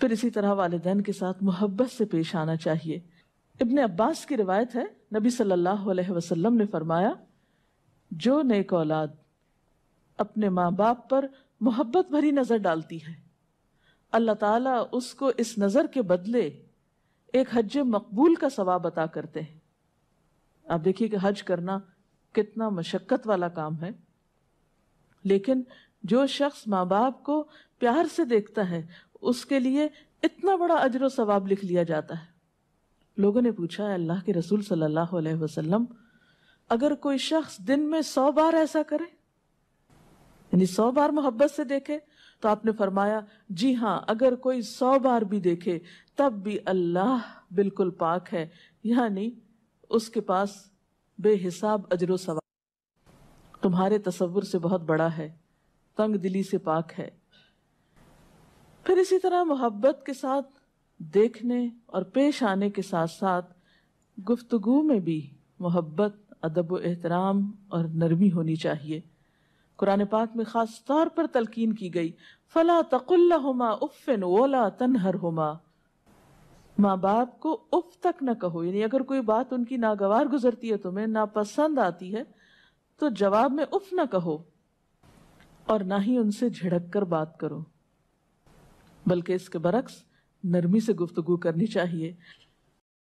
फिर इसी तरह वालदेन के साथ मोहब्बत से पेश आना चाहिए इब्ने अब्बास की रिवायत है नबी सल्लल्लाहु अलैहि वसल्लम ने फरमाया जो नेक औलाद अपने माँ बाप पर मोहब्बत भरी नज़र डालती है अल्लाह ताला उसको इस नज़र के बदले एक हज मकबूल का सवाब अता करते हैं आप देखिए कि हज करना कितना मशक्क़त वाला काम है लेकिन जो शख्स माँ बाप को प्यार से देखता है उसके लिए इतना बड़ा अजर सवाब लिख लिया जाता है लोगों ने पूछा अल्लाह के रसूल सल्लल्लाहु अलैहि वसल्लम अगर कोई शख्स दिन में सौ बार ऐसा करे यानी सौ बार मोहब्बत से देखे तो आपने फरमाया जी हाँ अगर कोई सौ बार भी देखे तब भी अल्लाह बिल्कुल पाक है यानी उसके पास बेहिसाब अजर सवाब तुम्हारे तस्वुर से बहुत बड़ा है तंग दिली से पाक है फिर इसी तरह मोहब्बत के साथ देखने और पेश आने के साथ साथ गुफ्तगु में भी मोहब्बत अदब एहतराम और नरमी होनी चाहिए कुरान पाक में ख़ास तौर पर तलकीन की गई फ़ला तकुल्लहुमा उफ़िन वला तनहर हुमा माँ बाप को उफ तक न कहो यानी अगर कोई बात उनकी नागवार गुजरती है तुम्हें नापसंद आती है तो जवाब में उफ न कहो और ना ही उनसे झिड़क कर बात करो बल्कि इसके बरक्स नरमी से गुफ्तु करनी चाहिए